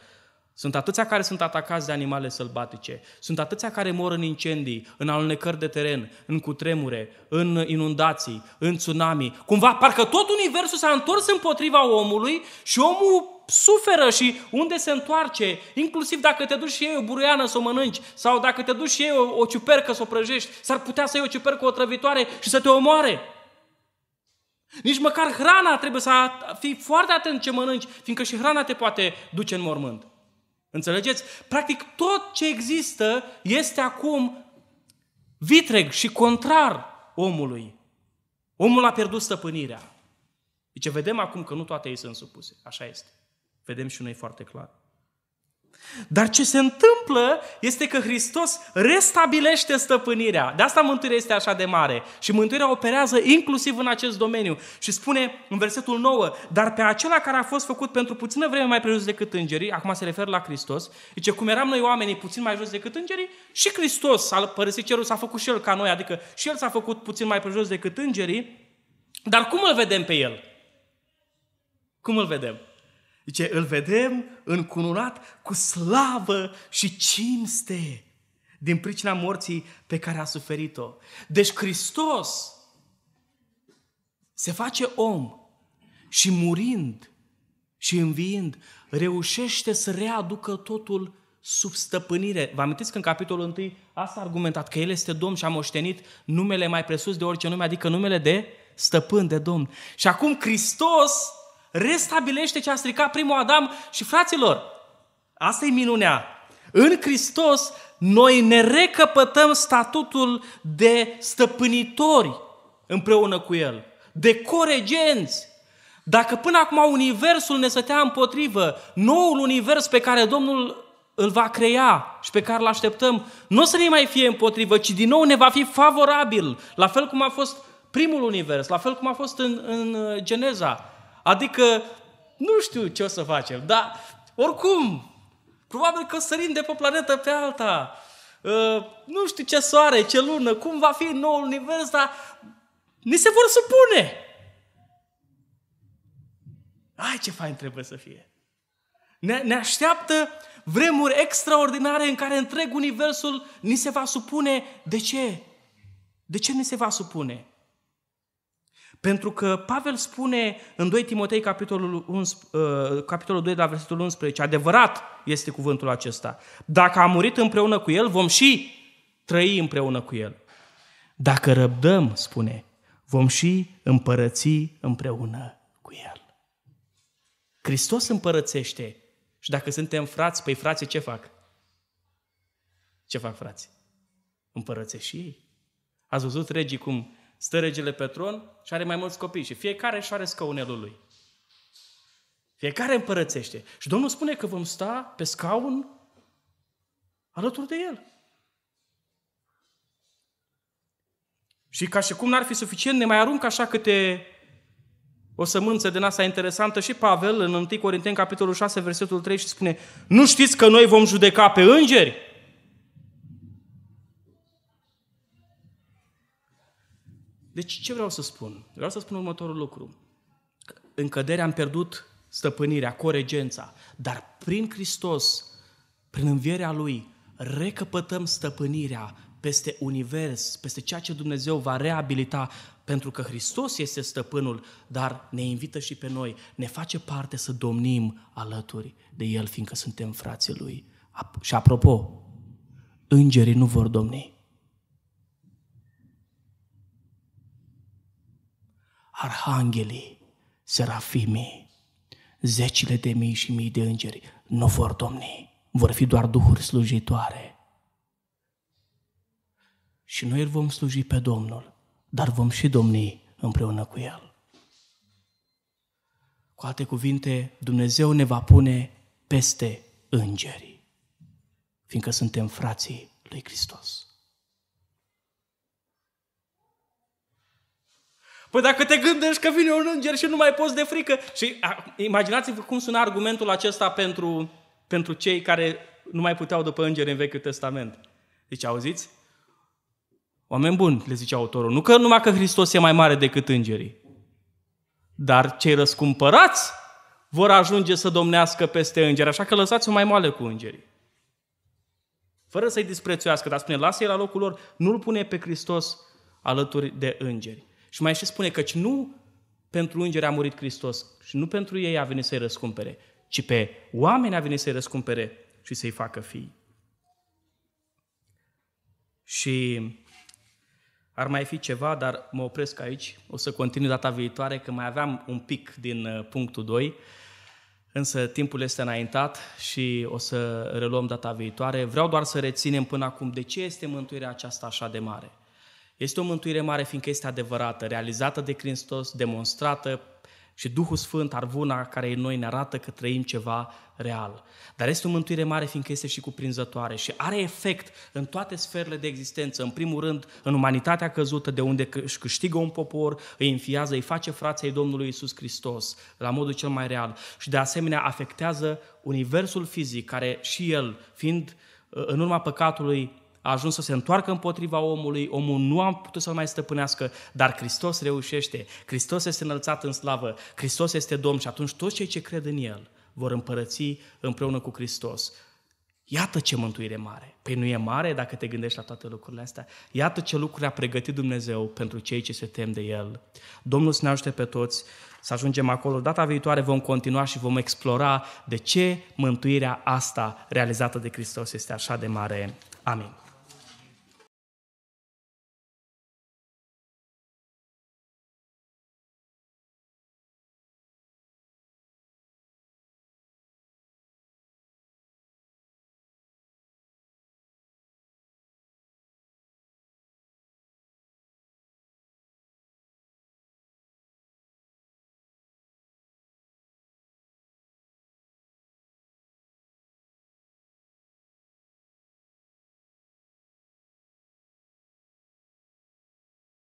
Speaker 1: Sunt atâția care sunt atacați de animale sălbatice, sunt atâția care mor în incendii, în alunecări de teren, în cutremure, în inundații, în tsunami. Cumva, parcă tot universul s-a întors împotriva omului și omul suferă și unde se întoarce, inclusiv dacă te duci și ei o buruiană să o mănânci sau dacă te duci și ei o, o ciupercă să o prăjești, s-ar putea să iei o ciupercă otrăvitoare și să te omoare. Nici măcar hrana trebuie să fii foarte atent ce mănânci, fiindcă și hrana te poate duce în mormânt. Înțelegeți? Practic tot ce există este acum vitreg și contrar omului. Omul a pierdut stăpânirea. Deci vedem acum că nu toate ei sunt supuse. Așa este. Vedem și noi foarte clar. Dar ce se întâmplă este că Hristos restabilește stăpânirea. De asta mântuirea este așa de mare. Și mântuirea operează inclusiv în acest domeniu. Și spune în versetul 9, dar pe acela care a fost făcut pentru puțină vreme mai prejos decât îngerii, acum se referă la Hristos, zice, cum eram noi oamenii puțin mai jos decât îngerii, și Hristos a părăsit cerul, s-a făcut și el ca noi, adică și el s-a făcut puțin mai prejos decât îngerii, dar cum îl vedem pe el? Cum îl vedem? Zice, îl vedem încununat cu slavă și cinste din pricina morții pe care a suferit-o. Deci Hristos se face om și murind și înviind, reușește să readucă totul sub stăpânire. Vă amintiți că în capitolul 1 asta a argumentat, că El este Domn și a moștenit numele mai presus de orice nume, adică numele de stăpân, de Domn. Și acum Hristos restabilește ce a stricat primul Adam și fraților, asta e minunea. În Hristos noi ne recăpătăm statutul de stăpânitori împreună cu El, de coregenți. Dacă până acum Universul ne stătea împotrivă, noul Univers pe care Domnul îl va crea și pe care îl așteptăm, nu o să ne mai fie împotrivă, ci din nou ne va fi favorabil, la fel cum a fost primul Univers, la fel cum a fost în, în uh, Geneza. Adică nu știu ce o să facem, dar oricum, probabil că o sărim de pe planetă pe alta. Ă, nu știu ce soare, ce lună, cum va fi noul univers, dar ni se vor supune. Ai ce fain trebuie să fie. Ne, ne așteaptă vremuri extraordinare în care întreg universul ni se va supune. De ce? De ce ni se va supune? Pentru că Pavel spune în 2 Timotei, capitolul, 11, uh, capitolul 2, la versetul 11, adevărat este cuvântul acesta. Dacă am murit împreună cu el, vom și trăi împreună cu el. Dacă răbdăm, spune, vom și împărăți împreună cu el. Hristos împărățește și dacă suntem frați, păi frați ce fac? Ce fac frații? Împărățesc și ei. Ați văzut regii cum Stă regele pe tron și are mai mulți copii și fiecare își are scaunelul lui. Fiecare împărățește. Și Domnul spune că vom sta pe scaun alături de El. Și ca și cum n-ar fi suficient, ne mai aruncă așa câte o sămânță din asta interesantă și Pavel în 1 Corinteni capitolul 6, versetul 3 și spune Nu știți că noi vom judeca pe îngeri? Deci ce vreau să spun? Vreau să spun următorul lucru. În cădere am pierdut stăpânirea, coregența, dar prin Hristos, prin învierea Lui, recăpătăm stăpânirea peste univers, peste ceea ce Dumnezeu va reabilita, pentru că Hristos este stăpânul, dar ne invită și pe noi, ne face parte să domnim alături de El, fiindcă suntem frații Lui. Și apropo, îngerii nu vor domni. arhanghelii, serafimii, zecile de mii și mii de îngeri nu vor domni, vor fi doar duhuri slujitoare. Și noi îl vom sluji pe Domnul, dar vom și domni împreună cu El. Cu alte cuvinte, Dumnezeu ne va pune peste îngeri, fiindcă suntem frații lui Hristos. Păi dacă te gândești că vine un înger și nu mai poți de frică. Și imaginați-vă cum sună argumentul acesta pentru, pentru cei care nu mai puteau după îngeri în Vechiul Testament. Deci auziți? Oameni buni, le zice autorul, nu că numai că Hristos e mai mare decât îngerii, dar cei răscumpărați vor ajunge să domnească peste îngeri, așa că lăsați-o mai moale cu îngerii. Fără să-i disprețuiască, dar spune, lasă-i la locul lor, nu-l pune pe Hristos alături de îngeri. Și mai și spune căci nu pentru îngeri a murit Hristos și nu pentru ei a venit să-i răscumpere, ci pe oameni a venit să-i răscumpere și să-i facă fii. Și ar mai fi ceva, dar mă opresc aici. O să continui data viitoare, că mai aveam un pic din uh, punctul 2, însă timpul este înaintat și o să reluăm data viitoare. Vreau doar să reținem până acum de ce este mântuirea aceasta așa de mare. Este o mântuire mare fiindcă este adevărată, realizată de Hristos, demonstrată și Duhul Sfânt, arvuna care în noi ne arată că trăim ceva real. Dar este o mântuire mare fiindcă este și cuprinzătoare și are efect în toate sferele de existență. În primul rând, în umanitatea căzută, de unde își câștigă un popor, îi înfiază, îi face frații Domnului Isus Hristos, la modul cel mai real. Și de asemenea afectează universul fizic, care și el, fiind în urma păcatului a ajuns să se întoarcă împotriva omului, omul nu a putut să-l mai stăpânească, dar Hristos reușește, Hristos este înălțat în slavă, Hristos este Domn și atunci toți cei ce cred în El vor împărăți împreună cu Hristos. Iată ce mântuire mare! Păi nu e mare dacă te gândești la toate lucrurile astea? Iată ce lucruri a pregătit Dumnezeu pentru cei ce se tem de El. Domnul să ne ajute pe toți să ajungem acolo. Data viitoare vom continua și vom explora de ce mântuirea asta realizată de Hristos este așa de mare. Amin.